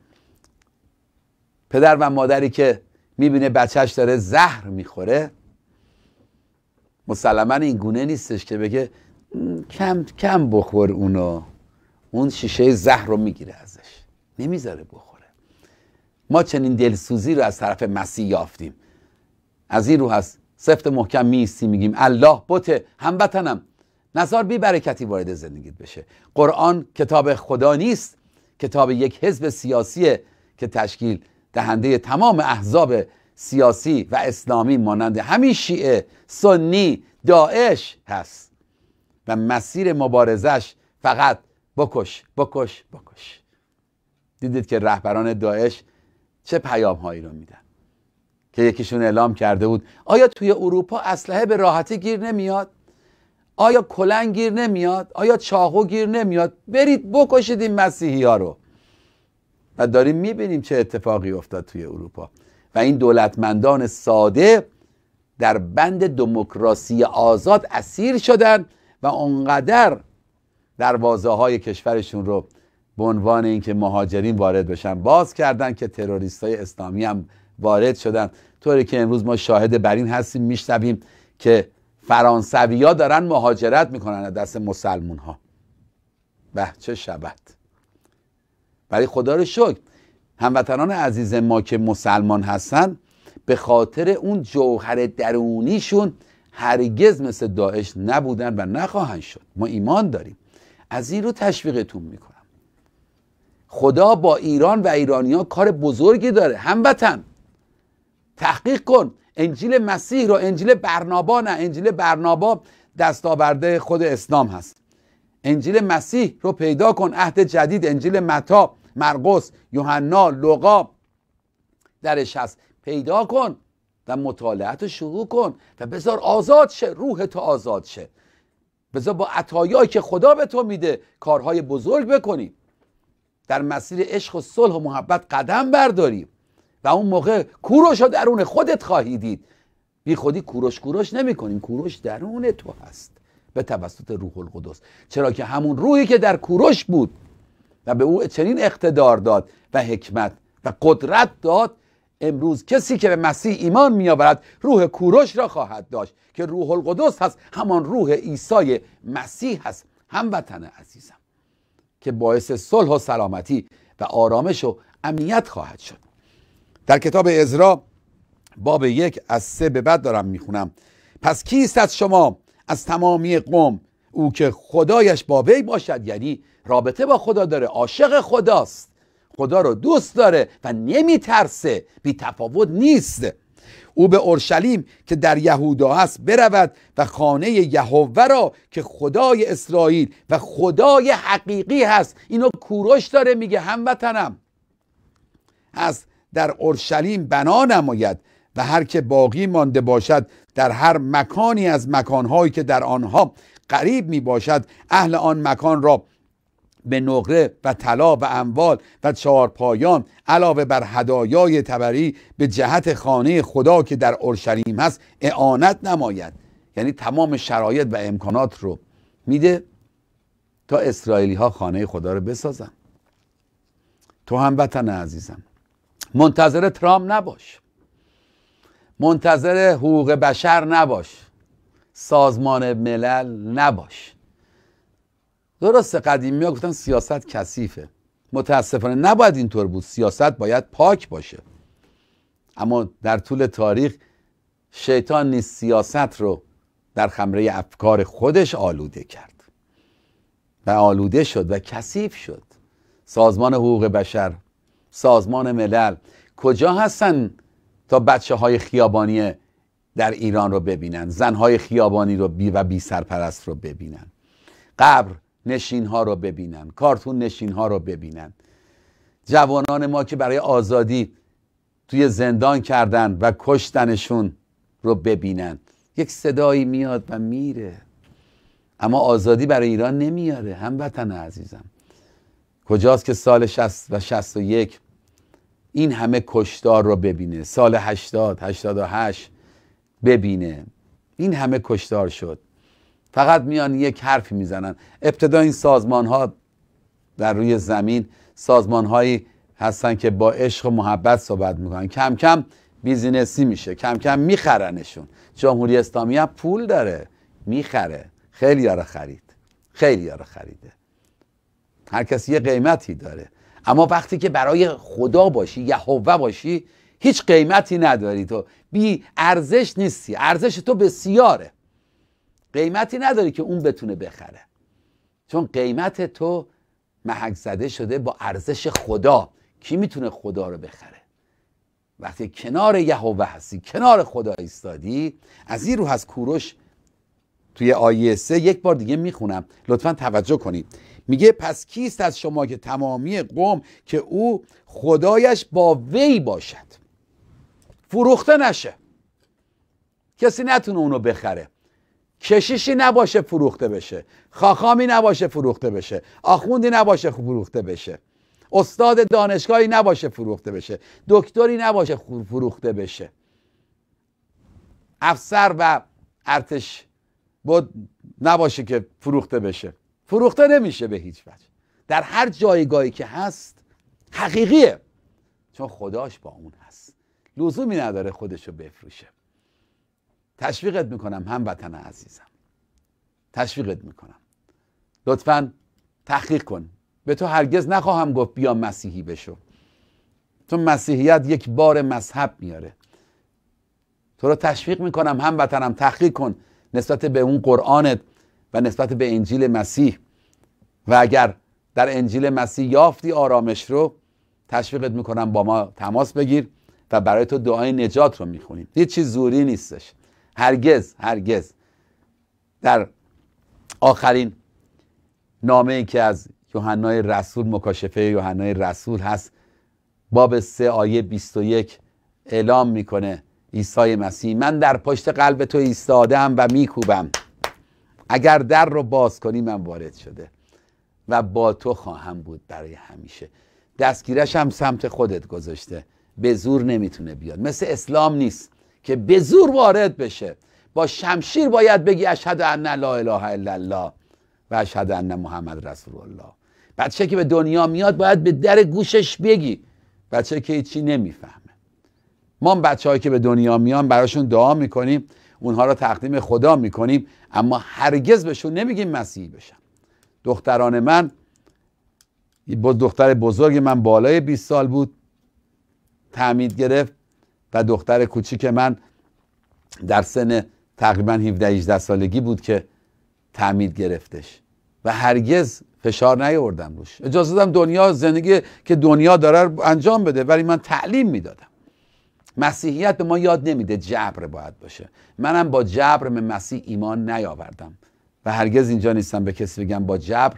پدر و مادری که میبینه بچهش داره زهر میخوره مسلما این گونه نیستش که بگه کم کم بخور اونو اون شیشه زهر رو میگیره ازش نمیذاره بخوره ما چنین دلسوزی رو از طرف مسیح یافتیم از این رو هست صفت محکم میستی میگیم الله بته هموطنم نظر بی برکتی وارد زندگیت بشه قرآن کتاب خدا نیست کتاب یک حزب سیاسیه که تشکیل دهنده تمام احزاب سیاسی و اسلامی مانند همین شیعه سنی داعش هست و مسیر مبارزش فقط بکش بکش بکش دیدید که رهبران داعش چه پیام هایی رو میدن که یکیشون اعلام کرده بود آیا توی اروپا اسلحه به راحتی گیر نمیاد آیا کلنگ گیر نمیاد آیا چاقو گیر نمیاد برید بکشید این مسیحی ها رو و داریم میبینیم چه اتفاقی افتاد توی اروپا و این دولتمندان ساده در بند دموکراسی آزاد اسیر شدن و اونقدر دروازه های کشورشون رو به عنوان اینکه مهاجرین وارد بشن باز کردن که تروریست های اسلامی هم وارد شدن طوری که امروز ما شاهد بر این هستیم میشنویم که فرانسوی ها دارن مهاجرت میکنن از دست مسلمون ها به چه شبت ولی خدا رو شکر هموطنان عزیز ما که مسلمان هستن به خاطر اون جوهر درونیشون هرگز مثل داعش نبودن و نخواهند شد ما ایمان داریم از این رو تشویقتون میکنم خدا با ایران و ایرانیان کار بزرگی داره هموطن تحقیق کن انجیل مسیح رو انجیل برنابا نه انجیل برنابا دستاورده خود اسلام هست انجیل مسیح رو پیدا کن عهد جدید انجیل متا مرقس یوحنا لوقا درش هست پیدا کن و مطالعت رو شروع کن و بذار آزاد شه روح تو آزاد شه بذار با عطایایی که خدا به تو میده کارهای بزرگ بکنی در مسیر عشق و صلح و محبت قدم برداریم و اون موقع کوروش رو درون خودت خواهی دید بی خودی کوروش کوروش نمی کنیم کوروش درون تو هست به توسط روح القدس چرا که همون روحی که در کوروش بود و به او چنین اقتدار داد و حکمت و قدرت داد امروز کسی که به مسیح ایمان می آورد روح کوروش را خواهد داشت که روح القدس هست همان روح عیسی مسیح هست هموطن عزیزم که باعث صلح و سلامتی و آرامش و امنیت خواهد شد در کتاب ازرا باب یک از سه به بعد دارم میخونم پس کیست از شما از تمامی قوم او که خدایش با وی باشد یعنی رابطه با خدا داره عاشق خداست خدا رو دوست داره و نمیترسه بی تفاوت نیست او به اورشلیم که در یهودا است برود و خانه یهوه را که خدای اسرائیل و خدای حقیقی هست اینو کوروش داره میگه هموطنم از در اورشلیم بنا نماید و هر که باقی مانده باشد در هر مکانی از مکانهایی که در آنها قریب می باشد اهل آن مکان را به نقره و طلا و اموال و چهارپایان علاوه بر هدایای تبری به جهت خانه خدا که در اورشلیم هست اعانت نماید یعنی تمام شرایط و امکانات رو میده تا اسرائیلی ها خانه خدا رو بسازن تو هم وطن عزیزم منتظر ترام نباش منتظر حقوق بشر نباش سازمان ملل نباش درسته قدیمی ها گفتن سیاست کثیفه متاسفانه نباید اینطور بود سیاست باید پاک باشه اما در طول تاریخ شیطان نیز سیاست رو در خمره افکار خودش آلوده کرد و آلوده شد و کثیف شد سازمان حقوق بشر سازمان ملل کجا هستن تا بچه های خیابانی در ایران رو ببینن زن های خیابانی رو بی و بی سرپرست رو ببینن قبر نشین ها رو ببینن کارتون نشین ها رو ببینن جوانان ما که برای آزادی توی زندان کردن و کشتنشون رو ببینن یک صدایی میاد و میره اما آزادی برای ایران نمیاره هموطن عزیزم کجاست که سال 60 و 61 این همه کشتار رو ببینه سال 80 88 ببینه این همه کشتار شد فقط میان یک حرفی میزنن ابتدا این سازمان ها در روی زمین سازمان هایی هستن که با عشق و محبت صحبت میکنن کم کم بیزینسی میشه کم کم میخرنشون جمهوری اسلامی هم پول داره میخره خیلی رو خرید خیلی رو خریده هر کسی یه قیمتی داره اما وقتی که برای خدا باشی یهوه باشی هیچ قیمتی نداری تو بی ارزش نیستی ارزش تو بسیاره قیمتی نداری که اون بتونه بخره چون قیمت تو محک زده شده با ارزش خدا کی میتونه خدا رو بخره وقتی کنار یهوه هستی کنار خدا ایستادی از این رو از کوروش توی آیه سه یک بار دیگه میخونم لطفا توجه کنید میگه پس کیست از شما که تمامی قوم که او خدایش با وی باشد فروخته نشه کسی نتونه اونو بخره کشیشی نباشه فروخته بشه خاخامی نباشه فروخته بشه آخوندی نباشه فروخته بشه استاد دانشگاهی نباشه فروخته بشه دکتری نباشه فروخته بشه افسر و ارتش بود نباشه که فروخته بشه فروخته نمیشه به هیچ وجه در هر جایگاهی که هست حقیقیه چون خداش با اون هست لزومی نداره خودشو بفروشه تشویقت میکنم هموطن عزیزم تشویقت میکنم لطفا تحقیق کن به تو هرگز نخواهم گفت بیا مسیحی بشو تو مسیحیت یک بار مذهب میاره تو رو تشویق میکنم وطنم تحقیق کن نسبت به اون قرآنت و نسبت به انجیل مسیح و اگر در انجیل مسیح یافتی آرامش رو تشویقت میکنم با ما تماس بگیر و برای تو دعای نجات رو میخونیم یه چیز زوری نیستش هرگز هرگز در آخرین نامه ای که از یوحنای رسول مکاشفه یوحنای رسول هست باب سه آیه 21 اعلام میکنه عیسی مسیح من در پشت قلب تو ایستادم و میکوبم اگر در رو باز کنی من وارد شده و با تو خواهم بود برای همیشه دستگیرش هم سمت خودت گذاشته به زور نمیتونه بیاد مثل اسلام نیست که به زور وارد بشه با شمشیر باید بگی اشهد ان لا اله الا الله و اشهد ان محمد رسول الله بچه که به دنیا میاد باید به در گوشش بگی بچه که چی نمیفهمه ما بچه هایی که به دنیا میان براشون دعا میکنیم اونها را تقدیم خدا میکنیم اما هرگز بهشون نمیگیم مسیحی بشن دختران من دختر بزرگ من بالای 20 سال بود تعمید گرفت و دختر کوچیک من در سن تقریبا 17 18 سالگی بود که تعمید گرفتش و هرگز فشار نیاوردم روش اجازه دادم دنیا زندگی که دنیا داره انجام بده ولی من تعلیم میدادم مسیحیت به ما یاد نمیده جبر باید باشه منم با جبر به مسیح ایمان نیاوردم و هرگز اینجا نیستم به کسی بگم با جبر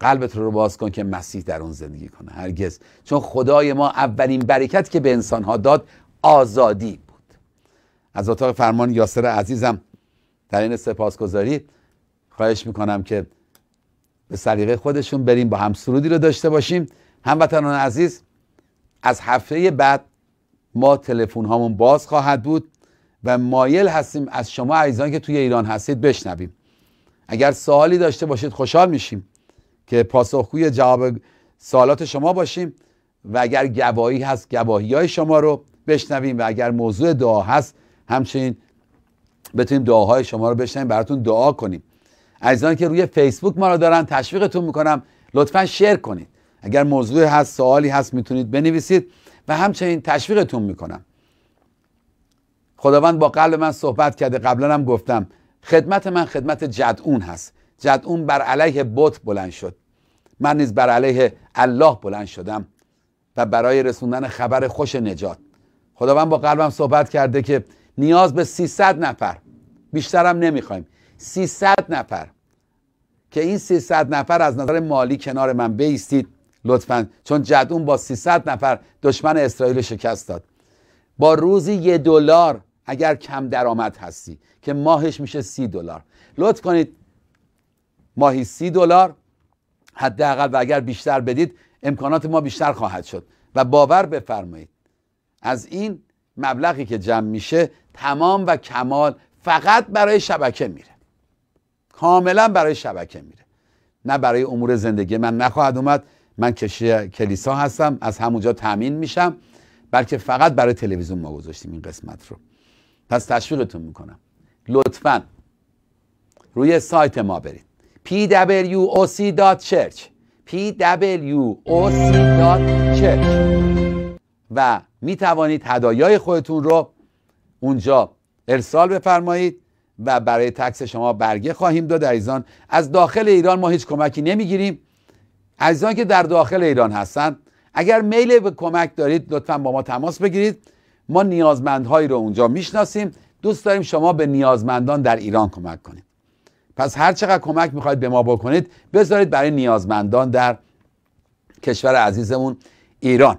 قلبت رو باز کن که مسیح در اون زندگی کنه هرگز چون خدای ما اولین برکت که به انسانها داد آزادی بود از اتاق فرمان یاسر عزیزم در این سپاسگزاری خواهش میکنم که به سلیقه خودشون بریم با هم سرودی رو داشته باشیم هموطنان عزیز از هفته بعد ما تلفن هامون باز خواهد بود و مایل هستیم از شما عزیزان که توی ایران هستید بشنویم اگر سوالی داشته باشید خوشحال میشیم که پاسخگوی جواب سوالات شما باشیم و اگر گواهی هست گواهی های شما رو بشنویم و اگر موضوع دعا هست همچنین بتونیم دعاهای شما رو بشنویم براتون دعا کنیم عزیزان که روی فیسبوک ما رو دارن تشویقتون میکنم لطفا شیر کنید اگر موضوع هست سوالی هست میتونید بنویسید و همچنین تشویقتون میکنم خداوند با قلب من صحبت کرده قبلا هم گفتم خدمت من خدمت جدعون هست جدعون بر علیه بت بلند شد من نیز بر علیه الله بلند شدم و برای رسوندن خبر خوش نجات خداوند با قلبم صحبت کرده که نیاز به 300 نفر بیشترم نمیخوایم 300 نفر که این 300 نفر از نظر مالی کنار من بیستید لطفا چون جدون با 300 نفر دشمن اسرائیل شکست داد با روزی یه دلار اگر کم درآمد هستی که ماهش میشه سی دلار لطف کنید ماهی سی دلار حداقل و اگر بیشتر بدید امکانات ما بیشتر خواهد شد و باور بفرمایید از این مبلغی که جمع میشه تمام و کمال فقط برای شبکه میره کاملا برای شبکه میره نه برای امور زندگی من نخواهد اومد من کشی کلیسا هستم از همونجا تامین میشم بلکه فقط برای تلویزیون ما گذاشتیم این قسمت رو پس تشویقتون میکنم لطفا روی سایت ما برید pwoc.church pwoc.church و می توانید هدایای خودتون رو اونجا ارسال بفرمایید و برای تکس شما برگه خواهیم داد در ایزان از داخل ایران ما هیچ کمکی نمیگیریم عزیزان که در داخل ایران هستند اگر میل به کمک دارید لطفا با ما تماس بگیرید ما نیازمندهایی رو اونجا میشناسیم دوست داریم شما به نیازمندان در ایران کمک کنید پس هر چقدر کمک میخواید به ما بکنید بذارید برای نیازمندان در کشور عزیزمون ایران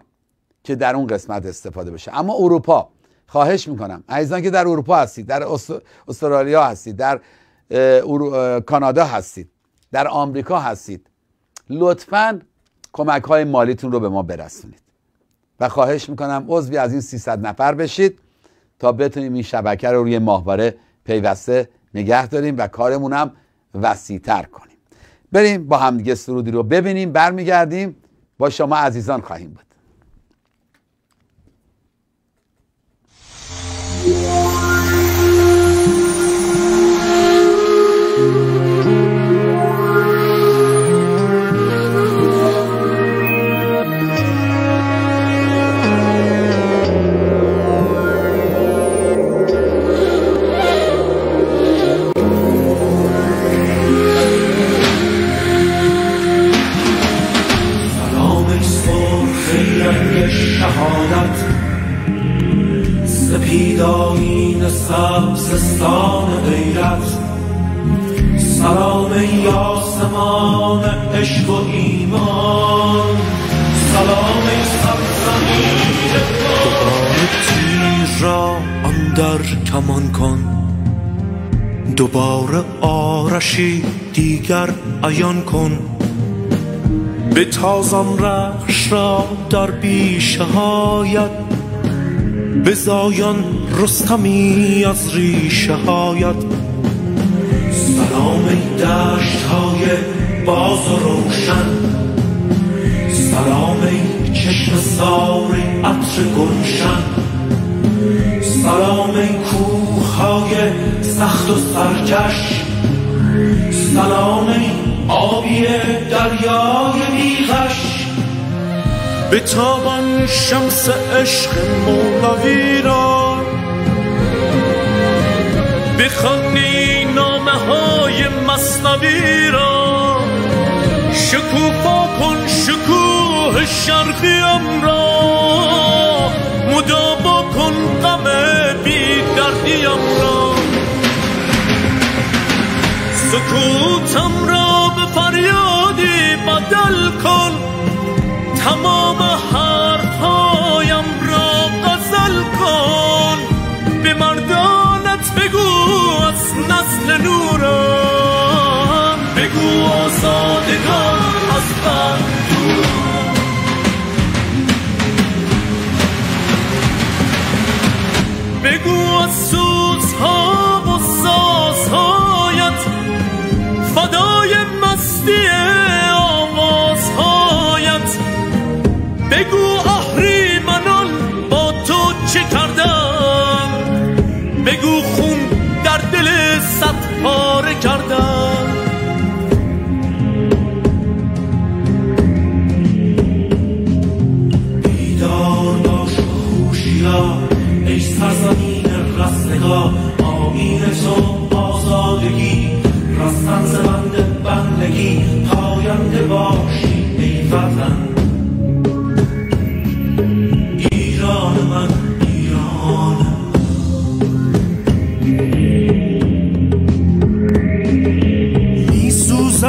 که در اون قسمت استفاده بشه اما اروپا خواهش میکنم عزیزان که در اروپا هستید در استرالیا هستید در کانادا هستید در آمریکا هستید لطفا کمک های مالیتون رو به ما برسونید و خواهش میکنم عضوی از این 300 نفر بشید تا بتونیم این شبکه رو روی ماهواره پیوسته نگه داریم و کارمون هم وسیعتر کنیم بریم با همدیگه سرودی رو ببینیم برمیگردیم با شما عزیزان خواهیم بود شهادت سپید آین سبزستان غیرت سلام یاسمان آسمان عشق و ایمان سلام ای تیر را اندر کمان کن دوباره آرشی دیگر ایان کن به تازم رخش را در بیشه هایت به زایان رستمی از ریشه هایت سلام ای دشت های باز و روشن سلام چشم سار عطر گلشن سلام ای های سخت و سرکش سلام آبی دریای بیغش به تابان شمس عشق مولوی را بخانی نامه های مصنوی را شکوفا کن شکوه شرقیم را مدابا کن غم بی دردیم را سکوتم را گل کن تمام حرفهایم را قزل کن به مردانت بگو از نسل نورم بگو آزادگان از بند بگو از سوزها و سازهایت فدای مستی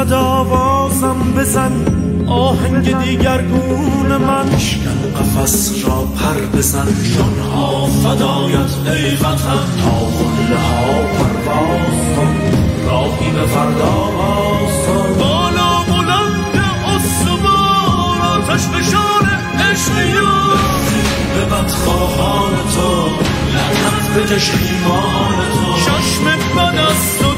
بد آوازم بزن آهنگ دیگر گون من شکن قفص را پر بزن ها فدایت ای وطن تا غله ها پرواز کن راهی به فردا باز کن بالا بلند اصبار آتش بشار عشق به بدخواهان تو لعنت به ایمان تو چشم بد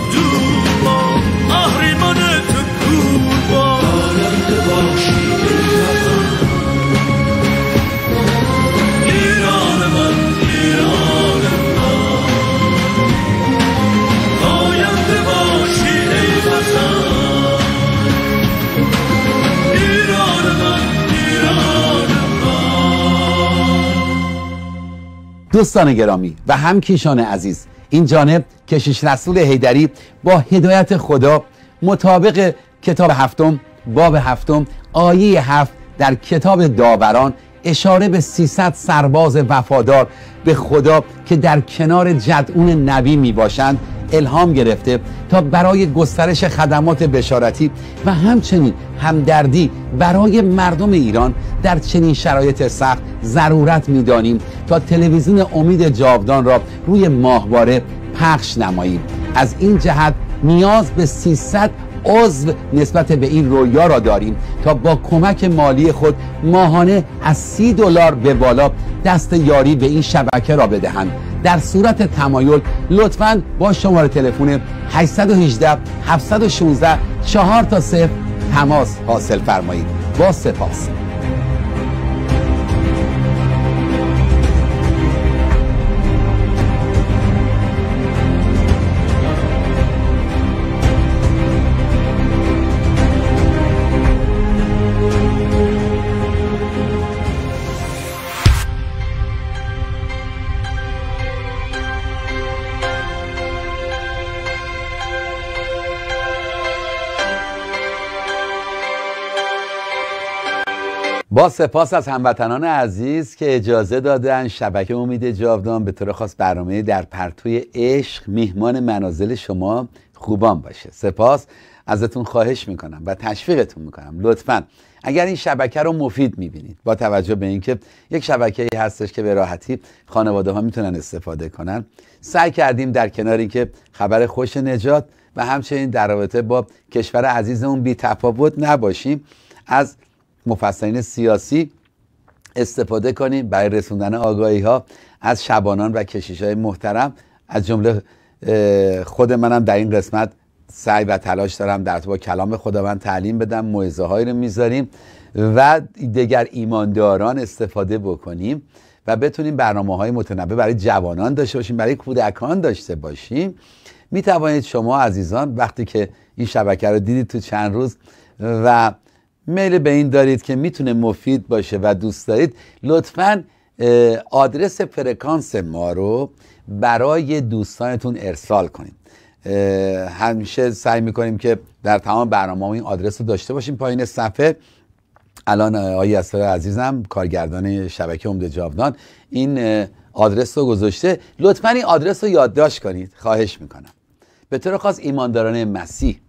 دوستان گرامی و همکیشان عزیز این جانب کشیش رسول هیدری با هدایت خدا مطابق کتاب هفتم باب هفتم آیه هفت در کتاب داوران اشاره به 300 سرباز وفادار به خدا که در کنار جدعون نبی می باشند الهام گرفته تا برای گسترش خدمات بشارتی و همچنین همدردی برای مردم ایران در چنین شرایط سخت ضرورت میدانیم تا تلویزیون امید جاودان را روی ماهواره پخش نماییم از این جهت نیاز به 300 عضو نسبت به این رویا را داریم تا با کمک مالی خود ماهانه از سی دلار به بالا دست یاری به این شبکه را بدهند در صورت تمایل لطفا با شماره تلفن 818 716 4 تا 0 تماس حاصل فرمایید با سپاس با سپاس از هموطنان عزیز که اجازه دادن شبکه امید جاودان به طور خاص برنامه در پرتوی عشق میهمان منازل شما خوبان باشه سپاس ازتون خواهش میکنم و تشویقتون میکنم لطفا اگر این شبکه رو مفید میبینید با توجه به اینکه یک شبکه هستش که به راحتی خانواده ها میتونن استفاده کنن سعی کردیم در کنار اینکه خبر خوش نجات و همچنین در رابطه با کشور عزیزمون بی تفاوت نباشیم از مفصلین سیاسی استفاده کنیم برای رسوندن آگاهی ها از شبانان و کشیش های محترم از جمله خود منم در این قسمت سعی و تلاش دارم در با کلام خداوند تعلیم بدم موعظه هایی رو میذاریم و دیگر ایمانداران استفاده بکنیم و بتونیم برنامه های متنوع برای جوانان داشته باشیم برای کودکان داشته باشیم می شما عزیزان وقتی که این شبکه رو دیدید تو چند روز و میل به این دارید که میتونه مفید باشه و دوست دارید لطفا آدرس فرکانس ما رو برای دوستانتون ارسال کنید همیشه سعی میکنیم که در تمام برنامه این آدرس رو داشته باشیم پایین صفحه الان آقای اسرار عزیزم کارگردان شبکه عمده جاودان این آدرس رو گذاشته لطفا این آدرس رو یادداشت کنید خواهش میکنم به طور خاص ایمانداران مسیح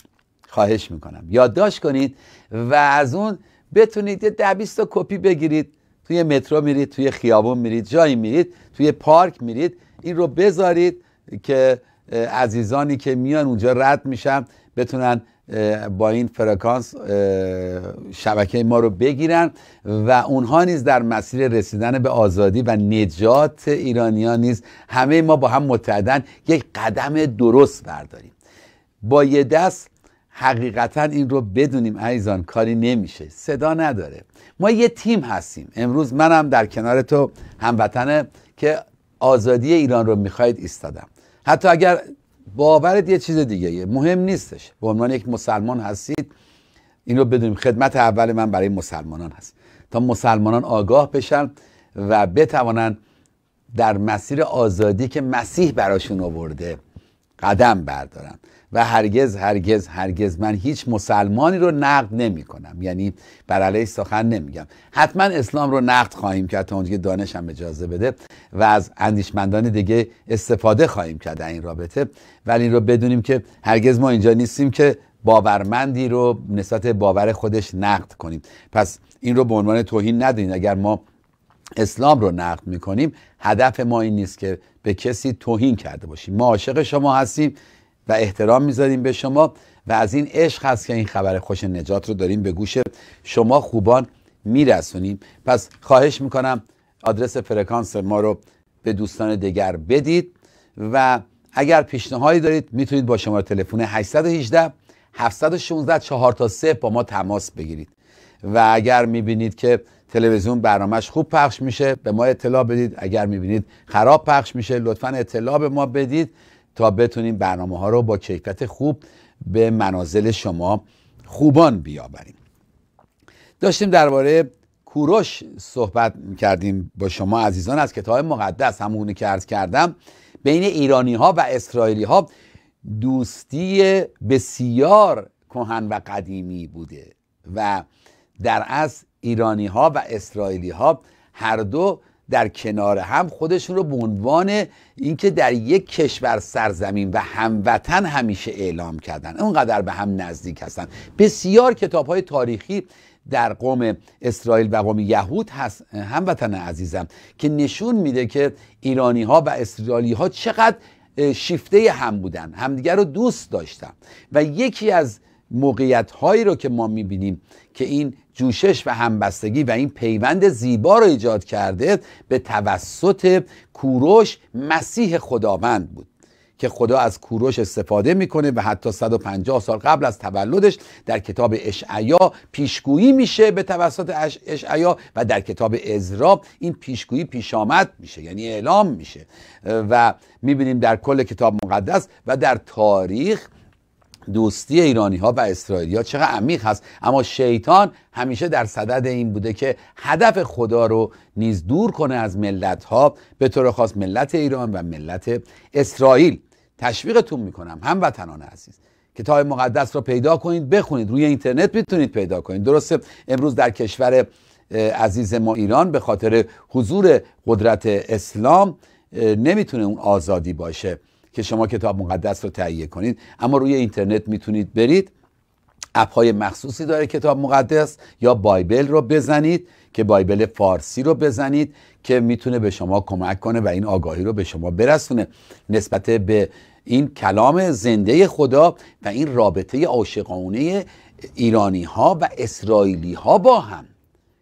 خواهش میکنم یادداشت کنید و از اون بتونید یه ده تا کپی بگیرید توی مترو میرید توی خیابون میرید جایی میرید توی پارک میرید این رو بذارید که عزیزانی که میان اونجا رد میشن بتونن با این فرکانس شبکه ما رو بگیرن و اونها نیز در مسیر رسیدن به آزادی و نجات ایرانیان نیز همه ما با هم متحدن یک قدم درست برداریم با یه دست حقیقتا این رو بدونیم ایزان کاری نمیشه صدا نداره ما یه تیم هستیم امروز منم در کنار تو هموطنه که آزادی ایران رو میخواید ایستادم حتی اگر باورت یه چیز دیگه مهم نیستش به عنوان یک مسلمان هستید این رو بدونیم خدمت اول من برای مسلمانان هست تا مسلمانان آگاه بشن و بتوانند در مسیر آزادی که مسیح براشون آورده قدم بردارن و هرگز هرگز هرگز من هیچ مسلمانی رو نقد نمی کنم یعنی بر علیه سخن نمیگم حتما اسلام رو نقد خواهیم کرد تا اونجا دانش هم اجازه بده و از اندیشمندان دیگه استفاده خواهیم کرد در این رابطه ولی این رو بدونیم که هرگز ما اینجا نیستیم که باورمندی رو نسبت باور خودش نقد کنیم پس این رو به عنوان توهین ندونید اگر ما اسلام رو نقد میکنیم هدف ما این نیست که به کسی توهین کرده باشیم ما عاشق شما هستیم و احترام میذاریم به شما و از این عشق هست که این خبر خوش نجات رو داریم به گوش شما خوبان میرسونیم پس خواهش میکنم آدرس فرکانس ما رو به دوستان دیگر بدید و اگر پیشنهادی دارید میتونید با شماره تلفن 818 716 4 تا 3 با ما تماس بگیرید و اگر میبینید که تلویزیون برنامهش خوب پخش میشه به ما اطلاع بدید اگر میبینید خراب پخش میشه لطفا اطلاع به ما بدید تا بتونیم برنامه ها رو با کیفیت خوب به منازل شما خوبان بیاوریم داشتیم درباره کوروش صحبت کردیم با شما عزیزان از کتاب مقدس همونی که عرض کردم بین ایرانی ها و اسرائیلی ها دوستی بسیار کهن و قدیمی بوده و در از ایرانی ها و اسرائیلی ها هر دو در کنار هم خودشون رو به عنوان اینکه در یک کشور سرزمین و هموطن همیشه اعلام کردن اونقدر به هم نزدیک هستن بسیار کتاب های تاریخی در قوم اسرائیل و قوم یهود هست هموطن عزیزم که نشون میده که ایرانی ها و اسرائیلی ها چقدر شیفته هم بودن همدیگر رو دوست داشتن و یکی از موقعیت هایی رو که ما میبینیم که این جوشش و همبستگی و این پیوند زیبا رو ایجاد کرده به توسط کوروش مسیح خداوند بود که خدا از کوروش استفاده میکنه و حتی 150 سال قبل از تولدش در کتاب اشعیا پیشگویی میشه به توسط اشعیا و در کتاب ازرا این پیشگویی پیش آمد میشه یعنی اعلام میشه و میبینیم در کل کتاب مقدس و در تاریخ دوستی ایرانی ها و اسرائیلی ها چقدر عمیق هست اما شیطان همیشه در صدد این بوده که هدف خدا رو نیز دور کنه از ملت ها به طور خاص ملت ایران و ملت اسرائیل تشویقتون میکنم هموطنان عزیز کتاب مقدس رو پیدا کنید بخونید روی اینترنت میتونید پیدا کنید درسته امروز در کشور عزیز ما ایران به خاطر حضور قدرت اسلام نمیتونه اون آزادی باشه که شما کتاب مقدس رو تهیه کنید اما روی اینترنت میتونید برید اپ های مخصوصی داره کتاب مقدس یا بایبل رو بزنید که بایبل فارسی رو بزنید که میتونه به شما کمک کنه و این آگاهی رو به شما برسونه نسبت به این کلام زنده خدا و این رابطه عاشقانه ایرانی ها و اسرائیلی ها با هم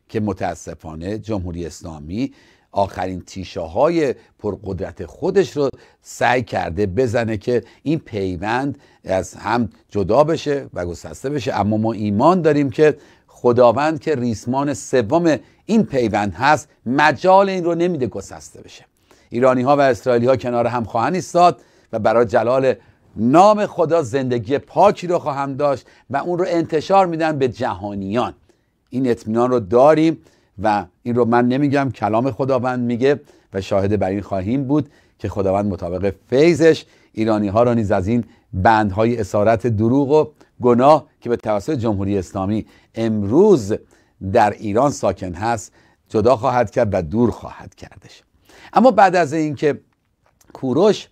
که متاسفانه جمهوری اسلامی آخرین تیشه های پرقدرت خودش رو سعی کرده بزنه که این پیوند از هم جدا بشه و گسسته بشه اما ما ایمان داریم که خداوند که ریسمان سوم این پیوند هست مجال این رو نمیده گسسته بشه ایرانی ها و اسرائیلی ها کنار هم خواهند ایستاد و برای جلال نام خدا زندگی پاکی رو خواهم داشت و اون رو انتشار میدن به جهانیان این اطمینان رو داریم و این رو من نمیگم کلام خداوند میگه و شاهد بر این خواهیم بود که خداوند مطابق فیضش ایرانی ها را نیز از این بندهای اسارت دروغ و گناه که به توسط جمهوری اسلامی امروز در ایران ساکن هست جدا خواهد کرد و دور خواهد کردش اما بعد از اینکه کوروش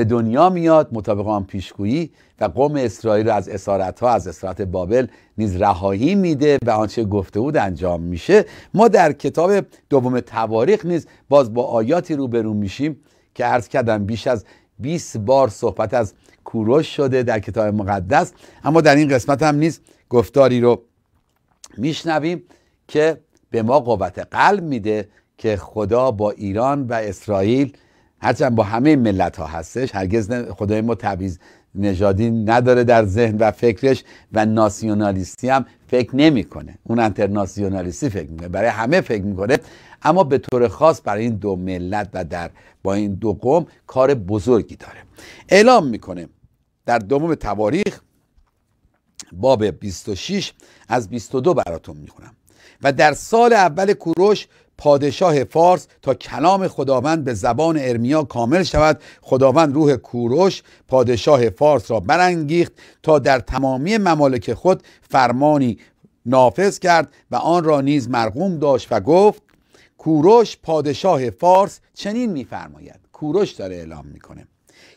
به دنیا میاد مطابق آن پیشگویی و قوم اسرائیل رو از اسارت ها از اسارت بابل نیز رهایی میده و آنچه گفته بود انجام میشه ما در کتاب دوم تواریخ نیز باز با آیاتی روبرو میشیم که عرض کردم بیش از 20 بار صحبت از کوروش شده در کتاب مقدس اما در این قسمت هم نیز گفتاری رو میشنویم که به ما قوت قلب میده که خدا با ایران و اسرائیل هرچند با همه ملت ها هستش هرگز خدای ما تبعیض نژادی نداره در ذهن و فکرش و ناسیونالیستی هم فکر نمیکنه اون انترناسیونالیستی فکر میکنه برای همه فکر میکنه اما به طور خاص برای این دو ملت و در با این دو قوم کار بزرگی داره اعلام میکنه در دوم تواریخ باب 26 از 22 براتون میخونم و در سال اول کوروش پادشاه فارس تا کلام خداوند به زبان ارمیا کامل شود خداوند روح کوروش پادشاه فارس را برانگیخت تا در تمامی ممالک خود فرمانی نافذ کرد و آن را نیز مرغوم داشت و گفت کوروش پادشاه فارس چنین میفرماید کوروش داره اعلام میکنه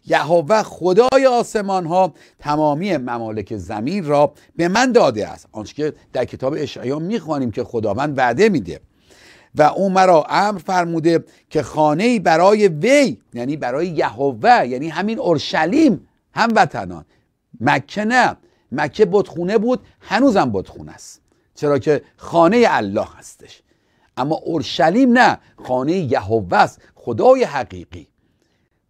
یهوه خدای آسمان ها تمامی ممالک زمین را به من داده است آنچه که در کتاب اشعیا میخوانیم که خداوند وعده میده و او مرا امر فرموده که خانه برای وی یعنی برای یهوه یعنی همین اورشلیم هم وطنان، مکه نه مکه بتخونه بود هنوزم بتخونه است چرا که خانه الله هستش اما اورشلیم نه خانه یهوه است خدای حقیقی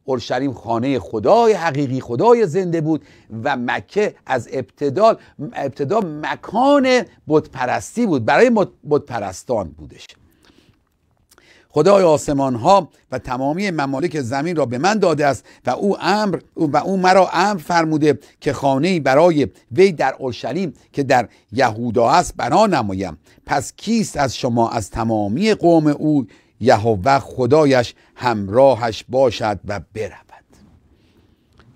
اورشلیم خانه خدای حقیقی خدای زنده بود و مکه از ابتدا ابتدا مکان بتپرستی بود برای بتپرستان بودش خدای آسمان ها و تمامی ممالک زمین را به من داده است و او امر و او مرا امر فرموده که خانه برای وی در اورشلیم که در یهودا است بنا نمایم پس کیست از شما از تمامی قوم او یهوه خدایش همراهش باشد و برود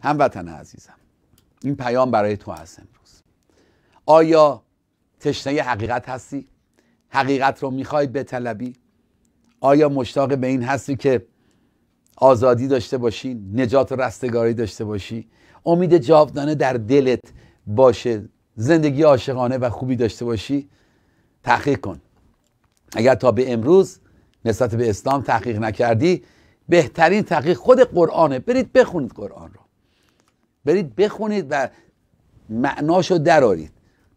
هموطن عزیزم این پیام برای تو هست امروز آیا تشنه حقیقت هستی؟ حقیقت رو میخوای به آیا مشتاق به این هستی که آزادی داشته باشی نجات و رستگاری داشته باشی امید جاودانه در دلت باشه زندگی عاشقانه و خوبی داشته باشی تحقیق کن اگر تا به امروز نسبت به اسلام تحقیق نکردی بهترین تحقیق خود قرآنه برید بخونید قرآن رو برید بخونید و معناشو درارید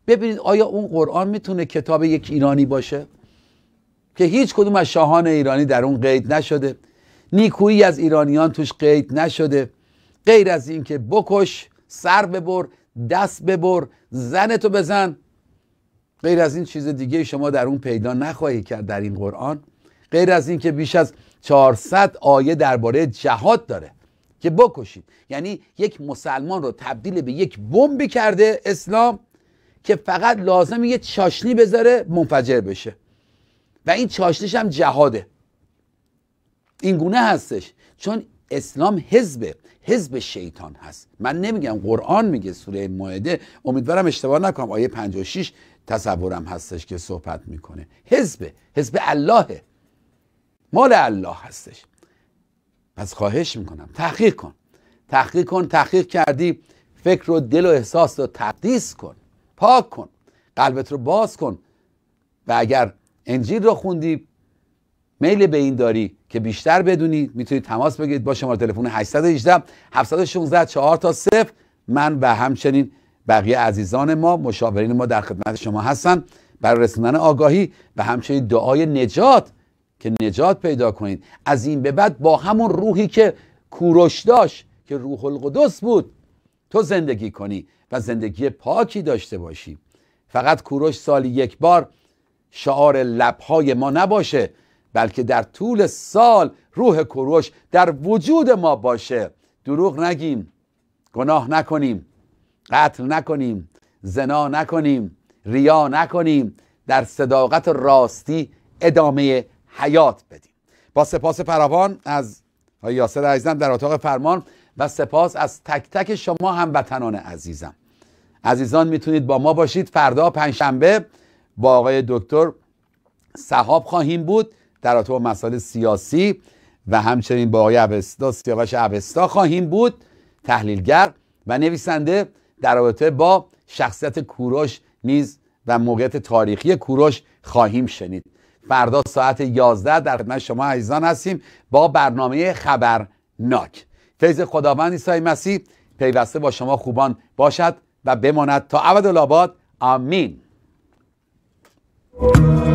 ببینید آیا اون قرآن میتونه کتاب یک ایرانی باشه که هیچ کدوم از شاهان ایرانی در اون قید نشده نیکویی از ایرانیان توش قید نشده غیر از اینکه بکش سر ببر دست ببر زنتو بزن غیر از این چیز دیگه شما در اون پیدا نخواهی کرد در این قرآن غیر از اینکه بیش از 400 آیه درباره جهاد داره که بکشید یعنی یک مسلمان رو تبدیل به یک بمبی کرده اسلام که فقط لازم یه چاشنی بذاره منفجر بشه و این چاشتش هم جهاده این گونه هستش چون اسلام حزب حزب شیطان هست من نمیگم قرآن میگه سوره مائده امیدوارم اشتباه نکنم آیه 56 تصورم هستش که صحبت میکنه حزب حزب اللهه مال الله هستش پس خواهش میکنم تحقیق کن تحقیق کن تحقیق کردی فکر رو دل و احساس رو تقدیس کن پاک کن قلبت رو باز کن و اگر انجیل رو خوندی میل به این داری که بیشتر بدونی میتونی تماس بگیرید با شماره تلفن 818 716 4 تا 0 من و همچنین بقیه عزیزان ما مشاورین ما در خدمت شما هستن برای رسوندن آگاهی و همچنین دعای نجات که نجات پیدا کنید از این به بعد با همون روحی که کوروش داشت که روح القدس بود تو زندگی کنی و زندگی پاکی داشته باشی فقط کوروش سالی یک بار شعار لبهای ما نباشه بلکه در طول سال روح کروش در وجود ما باشه دروغ نگیم گناه نکنیم قتل نکنیم زنا نکنیم ریا نکنیم در صداقت راستی ادامه حیات بدیم با سپاس فراوان از یاسر عزیزم در اتاق فرمان و سپاس از تک تک شما هم وطنان عزیزم عزیزان میتونید با ما باشید فردا پنجشنبه با آقای دکتر صحاب خواهیم بود در رابطه با مسائل سیاسی و همچنین با آقای عبستا سیاوش عبستا خواهیم بود تحلیلگر و نویسنده در رابطه با شخصیت کوروش نیز و موقعیت تاریخی کوروش خواهیم شنید فردا ساعت 11 در خدمت شما عزیزان هستیم با برنامه خبرناک فیض خداوند عیسی مسیح پیوسته با شما خوبان باشد و بماند تا ابد آمین Thank you.